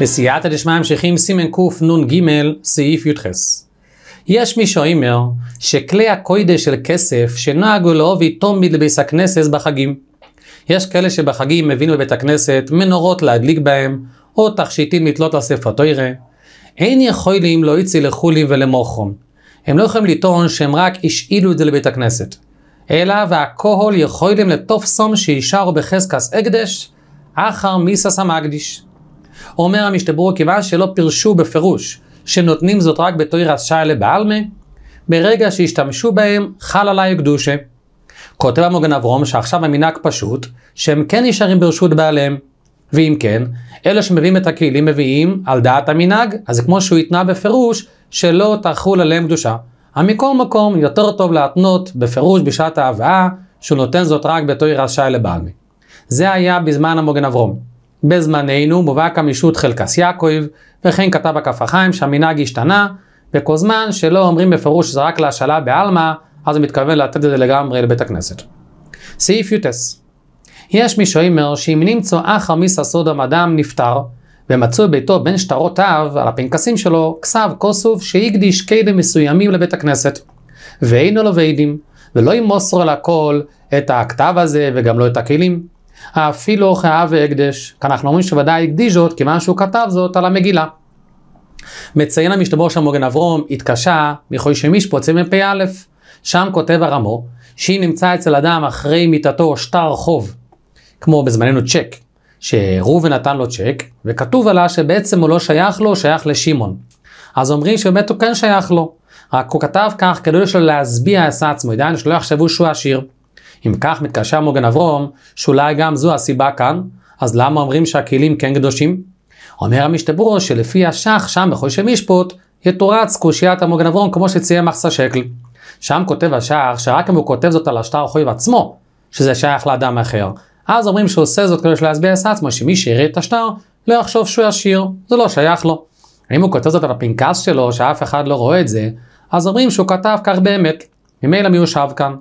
בסייעתא דשמיא המשכים סימן קנ"ג סעיף י"ח. יש מי שאומר שכלי הקוידש של כסף שנהגו להובי תומיד לביס הכנסת בחגים. יש כאלה שבחגים מבינו בבית הכנסת מנורות להדליק בהם, או תכשיטים לתלות על ספר תוירה. אין יכולים להוציא לא לחולים ולמוחום. הם לא יכולים לטעון שהם רק השאילו את זה לבית הכנסת. אלא והכהול יכולים לתופסום שישרו בחזקס הקדש, אחר מיסס המקדיש. אומר המשתברו כיוון שלא פירשו בפירוש שנותנים זאת רק בתוירס שיילה לבעלמה, ברגע שהשתמשו בהם חל עליי קדושה. כותב המוגן אברום שעכשיו המנהג פשוט, שהם כן נשארים ברשות בעליהם. ואם כן, אלה שמביאים את הכלים מביאים על דעת המנהג, אז זה כמו שהוא התנה בפירוש, שלא תחול עליהם קדושה. המקום מקום יותר טוב להתנות בפירוש בשעת ההבאה, שהוא נותן זאת רק בתוירס שיילה לבעלמה. זה היה בזמן המוגן אברום. בזמננו מובא קמישות חלקס יעקב, וכן כתב הכף החיים שהמנהג השתנה, וכל זמן שלא אומרים בפירוש שזה רק להשאלה בעלמא, אז הוא מתכוון לתת את זה לגמרי לבית הכנסת. סעיף יוטס יש מי שאומר שאם נמצא אחר מיסא סודום אדם נפטר, ומצאו ביתו בין שטרותיו, על הפנקסים שלו, כסב כוסוף שהקדיש קדם מסוימים לבית הכנסת. ואין לו ועדים, ולא ימוסר אל הכל את הכתב הזה וגם לא את הכלים. אפילו אוכל אב והקדש. כאן אנחנו אומרים שוודאי הקדיש זאת, כיוון שהוא כתב זאת על המגילה. מציין המשתבר של מוגן אברום, התקשה מחוי מחוישי משפוץ מפ"א. שם כותב הרמו, שאם נמצא אצל אדם אחרי מיטתו שטר חוב, כמו בזמננו צ'ק, שראובן נתן לו צ'ק, וכתוב עליו שבעצם הוא לא שייך לו, הוא שייך לשמעון. אז אומרים שבאמת הוא כן שייך לו, רק הוא כתב כך כדי שלא להשביע את עצמו, עדיין שלא יחשבו שהוא עשיר. אם כך מתקשר מוגן אברום, שאולי גם זו הסיבה כאן, אז למה אומרים שהכלים כן קדושים? אומר המשתברו שלפי השח שם בכל שם ישפוט, יתורץ קושיית המוגן אברום כמו שציין מחסה שקל. שם כותב השח שרק אם הוא כותב זאת על השטר חויב עצמו, שזה שייך לאדם אחר. אז אומרים שהוא עושה זאת כדי להסביר את עצמו, שמי שיראה את השטר לא יחשוב שהוא עשיר, זה לא שייך לו. אם הוא כותב זאת על הפנקס שלו, שאף אחד לא רואה את זה, אז אומרים שהוא כתב כך באמת, ממילא מי הוא שב כאן.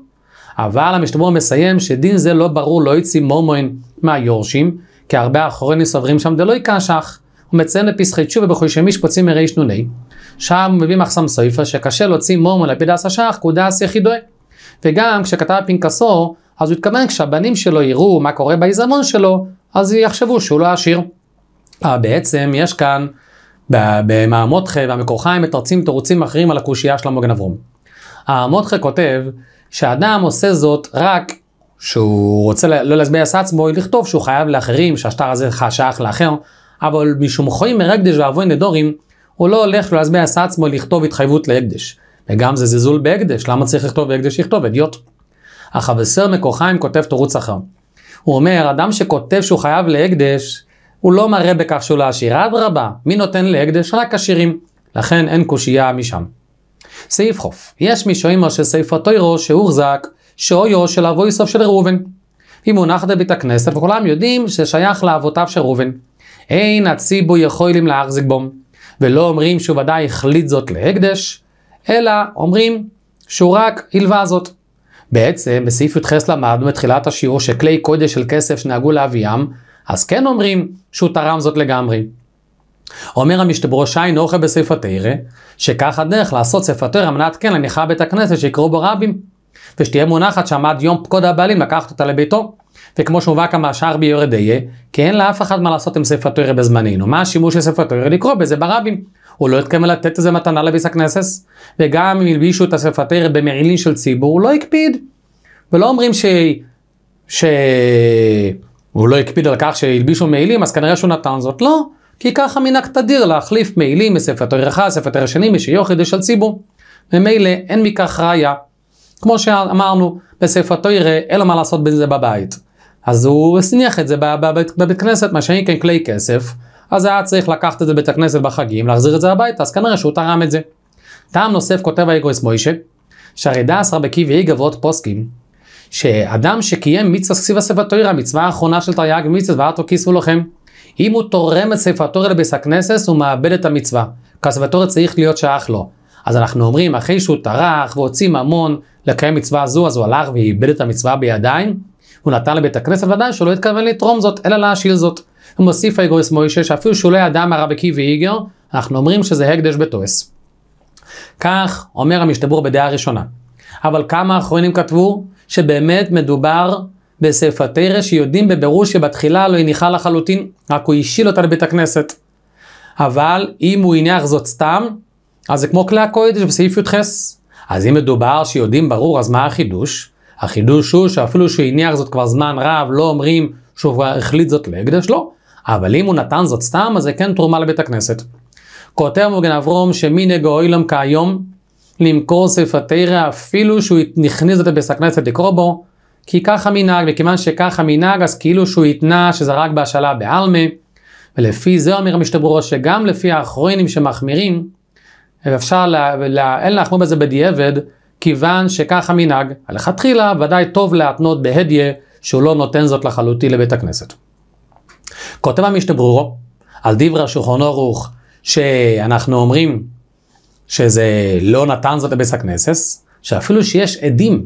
אבל המשתבר מסיים שדין זה לא ברור לא יציא מומוין מהיורשים, כי הרבה אחורני סוברים שם דלא יקשח. הוא מציין בפסחי תשובה בחושי משפוצים מרי שנוני. שם מביא מחסם סויפה שקשה להוציא מומו לפידס השח קודס יחידוי. וגם כשכתב פנקסו, אז הוא התכוון כשהבנים שלו יראו מה קורה בעיזמון שלו, אז יחשבו שהוא לא עשיר. אבל אה, בעצם יש כאן, במעמודחה והמקורחיים מתרצים תירוצים אחרים על הקושייה של המוגן אברום. המודחה כותב שאדם עושה זאת רק שהוא רוצה לא להשביע את עצמו, לכתוב שהוא חייב לאחרים, שהשטר הזה שייך לאחר, אבל משום חיים מרקדש ואבוי נדורים, הוא לא הולך לא להשביע את עצמו לכתוב התחייבות להקדש. וגם זה זלזול בהקדש, למה צריך לכתוב בהקדש יכתוב, אדיוט. אך הבשר מכוחיים כותב תירוץ אחר. הוא אומר, אדם שכותב שהוא חייב להקדש, הוא לא מראה בכך שהוא לא עשיר, אדרבה, מי נותן להקדש? רק עשירים. לכן אין קושייה משם. סעיף חוף. יש מי שאומר שסעיף הטוירו שהוחזק, שאויו של אבוי סוף של ראובן. היא מונחת בבית הכנסת, וכולם יודעים ששייך לאבותיו של ראובן. אין הציבו יכולים להחזיק בו, ולא אומרים שהוא ודאי החליט זאת להקדש, אלא אומרים שהוא רק הלווה זאת. בעצם, בסעיף י"ח למדנו בתחילת השיעור שכלי קודש של כסף שנהגו לאביאם, אז כן אומרים שהוא תרם זאת לגמרי. אומר המשתברו שי אוכל בספר תרא, שכך הדרך לעשות ספר תרא על מנת כן לניחה בית הכנסת שיקראו בו רבים, ושתהיה מונחת שם עד יום פקוד הבעלים לקחת אותה לביתו. וכמו שהובא כמה שער ביורדיה, כי אין לאף אחד מה לעשות עם ספר תרא בזמננו. מה השימוש של ספר תרא? לקרוא בזה ברבים. הוא לא התכוון לתת איזה מתנה לביס הכנסת, וגם אם הלבישו את הספר תרא במעילין של ציבור, הוא לא הקפיד. ולא אומרים ש... ש... הוא לא הקפיד על כך שהלבישו מעילים, אז כנראה שהוא נתן זאת. לא. כי ככה מנהג תדיר להחליף מעילים מספר תורחה, ספר שני, תרשני, משיוכד על ציבור. ממילא אין מכך ראיה. כמו שאמרנו בספר תוירה, אין לו מה לעשות בזה בבית. אז הוא הסניח את זה בבית, בבית כנסת, מה שאין כן כלי כסף. אז היה צריך לקחת את זה בבית הכנסת בחגים, להחזיר את זה הביתה, אז כנראה שהוא תרם את זה. טעם נוסף כותב האגרויס מוישה, שהרי דעס רבי עקיבא יגבות פוסקים, שאדם שקיים מצווה סביב הספר תוירה, המצווה האחרונה של תרי"ג מצווה ואתו כיסו לוחם. אם הוא תורם את ספר התורה לביס הכנסס, הוא מאבד את המצווה. התורה צריך להיות שייך לו. אז אנחנו אומרים, אחרי שהוא טרח והוציא ממון לקיים מצווה זו, אז הוא הלך ואיבד את המצווה בידיים. הוא נתן לבית הכנסת ודאי שהוא לא התכוון לתרום זאת, אלא להשיל זאת. הוא מוסיף האגוריס מוישה, שאפילו שהוא לא ידע מה רבי עקיבא איגר, אנחנו אומרים שזה הקדש בתועס. כך אומר המשתבר בדעה הראשונה. אבל כמה אחרונים כתבו שבאמת מדובר בספר תרא שיודעים בבירור שבתחילה לא הניחה לחלוטין, רק הוא השיל אותה לבית הכנסת. אבל אם הוא הניח זאת סתם, אז זה כמו כלי הקודש בסעיף י"ח. אז אם מדובר שיודעים ברור, אז מה החידוש? החידוש הוא שאפילו שהוא הניח זאת כבר זמן רב, לא אומרים שהוא כבר החליט זאת להקדש, לא. אבל אם הוא נתן זאת סתם, אז זה כן תרומה לבית הכנסת. כותב מוגן אברום שמנהג אוילם כיום למכור ספר תרא אפילו שהוא נכניס את זה לבית הכנסת לקרוא בו, כי ככה מנהג, וכיוון שככה מנהג, אז כאילו שהוא התנה שזה רק בהשאלה בעלמה. ולפי זה אומר המשתברו שגם לפי האחרונים שמחמירים, אפשר, לה, לה, אין להחמור בזה בדיעבד, כיוון שככה מנהג, הלכתחילה ודאי טוב להתנות בהדיה שהוא לא נותן זאת לחלוטין לבית הכנסת. כותב המשתברורו על דברי השולחון ערוך שאנחנו אומרים שזה לא נתן זאת לבית הכנסת, שאפילו שיש עדים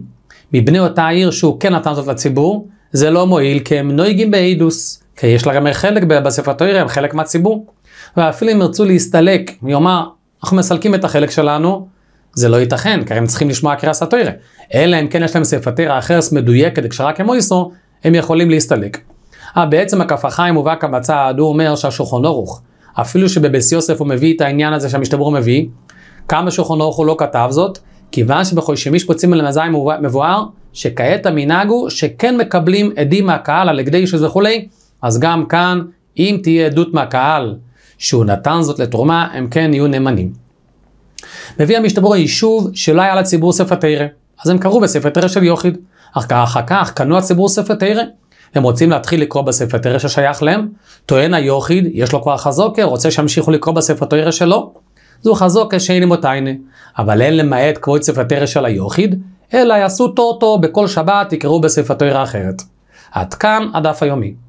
מבני אותה עיר שהוא כן נתן זאת לציבור, זה לא מועיל כי הם נוהגים באידוס, כי יש להם חלק בספר תוירה, הם חלק מהציבור. ואפילו אם ירצו להסתלק, יאמר, אנחנו מסלקים את החלק שלנו, זה לא ייתכן, כי הם צריכים לשמוע קריאס התוירה. אלא אם כן יש להם ספתירה אחרס מדויקת, כשרה כמו איסו, הם יכולים להסתלק. 아, אה, בעצם הכף החיים ובא כבצע הוא אומר שהשולחון לא ערוך, אפילו שבבס יוסף הוא מביא את העניין הזה שהמשתברור מביא, כמה שולחון ערוך הוא לא כתב זאת, כיוון שבחושמי שפוצים על המאזניים מבואר, שכעת המנהג הוא שכן מקבלים עדים מהקהל על הגדי איש וכולי, אז גם כאן, אם תהיה עדות מהקהל שהוא נתן זאת לתרומה, הם כן יהיו נאמנים. מביא המשתבר היישוב שלא היה לציבור ספר תרא, אז הם קראו בספר תרא של יוחיד, אך אחר כך קנו הציבור ספר תרא. הם רוצים להתחיל לקרוא בספר תרא ששייך להם, טוען היוחיד, יש לו כבר חזוקר, רוצה שימשיכו לקרוא בספר תרא שלו. זו חזוקה שאין מותייני. אבל אין למעט כבוד ספר של היוחיד, אלא יעשו טוטו בכל שבת יקראו בספר תרא אחרת. עד כאן הדף היומי.